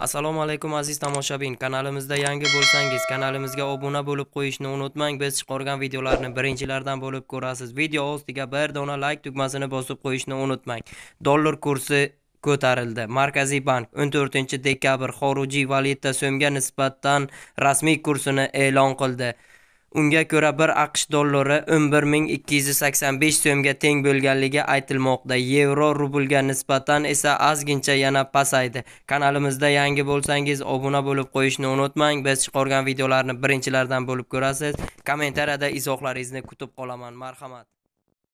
assalomu alaykum aziz tomoshabin kanalimizda yangi bo'lsangiz kanalimizga obuna bo'lib qo'yishni unutmang biz chiqargan videolarni birinchilardan bo'lib ko'rasiz video ostiga bir dona like tugmasini bosib qo'yishni unutmang dollar kursi ko'tarildi markaziy bank 14 dekabr xorijiy valyuta so'mga nisbatan rasmiy kursini e'lon qildi unga ko'ra bir aqsh dollari o'n bir ming ikki yuz sakson besh so'mga teng bo'lganligi aytilmoqda yevro rublga nisbatan esa ozgincha yana pasaydi kanalimizda yangi bo'lsangiz obuna bo'lib qo'yishni unutmang biz chiqargan videolarni birinchilardan bo'lib ko'rasiz kommentariyada izohlaringizni kutib qolaman marhamat